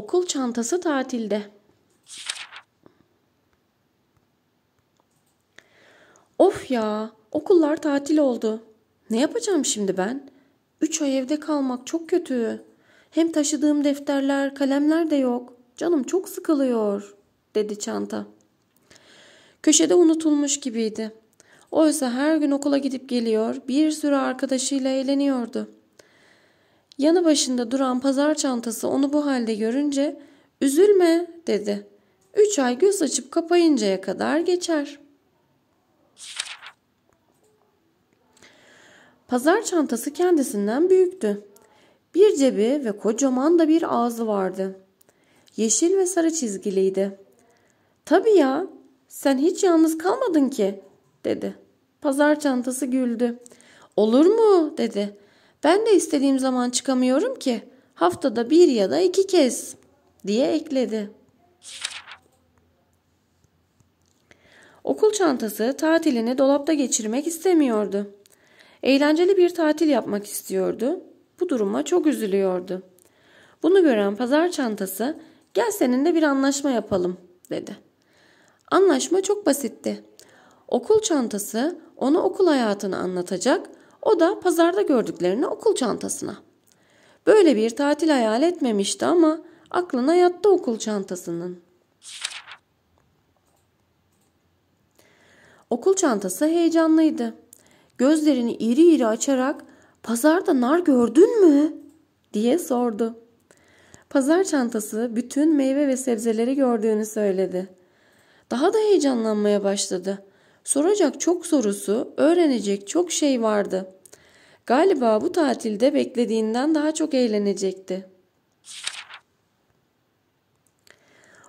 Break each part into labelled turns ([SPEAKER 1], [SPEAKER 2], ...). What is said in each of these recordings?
[SPEAKER 1] Okul çantası tatilde. Of ya, okullar tatil oldu. Ne yapacağım şimdi ben? Üç ay evde kalmak çok kötü. Hem taşıdığım defterler, kalemler de yok. Canım çok sıkılıyor, dedi çanta. Köşede unutulmuş gibiydi. Oysa her gün okula gidip geliyor, bir sürü arkadaşıyla eğleniyordu.'' Yanı başında duran pazar çantası onu bu halde görünce üzülme dedi. Üç ay göz açıp kapayıncaya kadar geçer. Pazar çantası kendisinden büyüktü. Bir cebi ve kocaman da bir ağzı vardı. Yeşil ve sarı çizgiliydi. Tabii ya sen hiç yalnız kalmadın ki dedi. Pazar çantası güldü. Olur mu dedi. Ben de istediğim zaman çıkamıyorum ki. Haftada bir ya da iki kez diye ekledi. Okul çantası tatilini dolapta geçirmek istemiyordu. Eğlenceli bir tatil yapmak istiyordu. Bu duruma çok üzülüyordu. Bunu gören pazar çantası gel seninle bir anlaşma yapalım dedi. Anlaşma çok basitti. Okul çantası ona okul hayatını anlatacak o da pazarda gördüklerini okul çantasına. Böyle bir tatil hayal etmemişti ama aklına yattı okul çantasının. Okul çantası heyecanlıydı. Gözlerini iri iri açarak "Pazarda nar gördün mü?" diye sordu. Pazar çantası bütün meyve ve sebzeleri gördüğünü söyledi. Daha da heyecanlanmaya başladı. Soracak çok sorusu, öğrenecek çok şey vardı. Galiba bu tatilde beklediğinden daha çok eğlenecekti.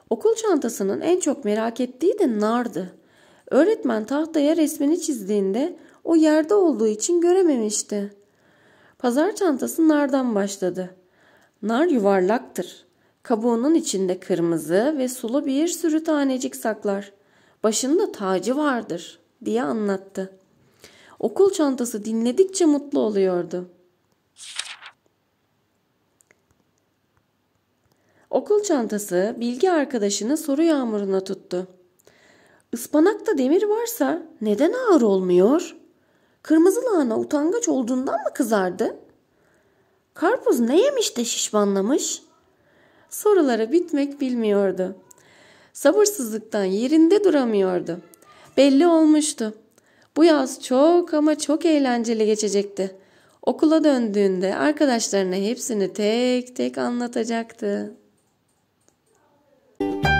[SPEAKER 1] Okul çantasının en çok merak ettiği de nardı. Öğretmen tahtaya resmini çizdiğinde o yerde olduğu için görememişti. Pazar çantası nardan başladı. Nar yuvarlaktır. Kabuğunun içinde kırmızı ve sulu bir sürü tanecik saklar. Başında tacı vardır diye anlattı. Okul çantası dinledikçe mutlu oluyordu. Okul çantası bilgi arkadaşını soru yağmuruna tuttu. Ispanakta demir varsa neden ağır olmuyor? Kırmızı lahana utangaç olduğundan mı kızardı? Karpuz ne yemiş de şişmanlamış? Sorulara bitmek bilmiyordu. Sabırsızlıktan yerinde duramıyordu. Belli olmuştu. Bu yaz çok ama çok eğlenceli geçecekti. Okula döndüğünde arkadaşlarına hepsini tek tek anlatacaktı. Müzik